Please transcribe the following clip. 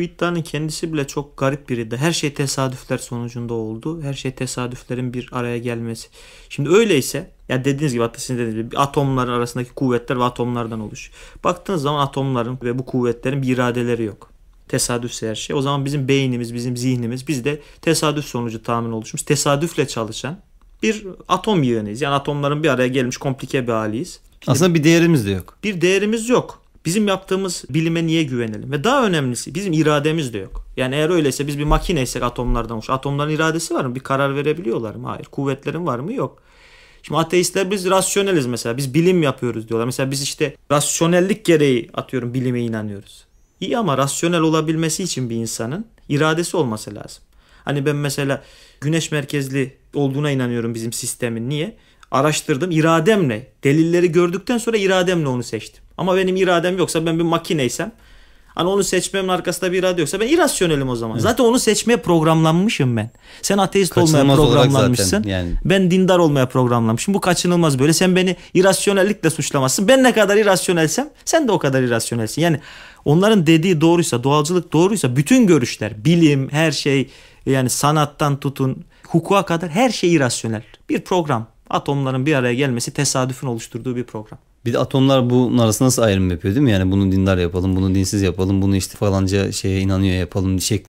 Bu iddianın kendisi bile çok garip bir iddia. Her şey tesadüfler sonucunda oldu. Her şey tesadüflerin bir araya gelmesi. Şimdi öyleyse ya dediğiniz gibi hatta sizin dediğiniz gibi atomların arasındaki kuvvetler ve atomlardan oluş. Baktığınız zaman atomların ve bu kuvvetlerin bir iradeleri yok. Tesadüfse her şey. O zaman bizim beynimiz, bizim zihnimiz biz de tesadüf sonucu tahmin oluşmuş. Tesadüfle çalışan bir atom yığınıyız. Yani atomların bir araya gelmiş komplike bir haliyiz. Aslında bir değerimiz de yok. Bir değerimiz yok. Bizim yaptığımız bilime niye güvenelim? Ve daha önemlisi bizim irademiz de yok. Yani eğer öyleyse biz bir makineysek atomlardan oluşan. Atomların iradesi var mı? Bir karar verebiliyorlar mı? Hayır. Kuvvetlerin var mı? Yok. Şimdi ateistler biz rasyoneliz mesela. Biz bilim yapıyoruz diyorlar. Mesela biz işte rasyonellik gereği atıyorum bilime inanıyoruz. İyi ama rasyonel olabilmesi için bir insanın iradesi olması lazım. Hani ben mesela güneş merkezli olduğuna inanıyorum bizim sistemin. Niye? Araştırdım irademle. Delilleri gördükten sonra irademle onu seçtim. Ama benim iradem yoksa ben bir makineysem Hani onu seçmemin arkasında bir irade yoksa ben irasyonelim o zaman. Evet. Zaten onu seçmeye programlanmışım ben. Sen ateist Kaçınılmaz olmaya programlanmışsın. Yani. Ben dindar olmaya programlanmışım. Bu kaçınılmaz böyle. Sen beni irasyonellikle suçlamazsın. Ben ne kadar irasyonelsem sen de o kadar irasyonelsin. Yani onların dediği doğruysa, doğalcılık doğruysa bütün görüşler, bilim, her şey yani sanattan tutun hukuka kadar her şey irasyonel. Bir program. Atomların bir araya gelmesi tesadüfün oluşturduğu bir program. Bir de atomlar bunun arasında nasıl ayrım yapıyor değil mi? Yani bunu dinler yapalım, bunu dinsiz yapalım, bunu işte falanca şeye inanıyor yapalım şeklinde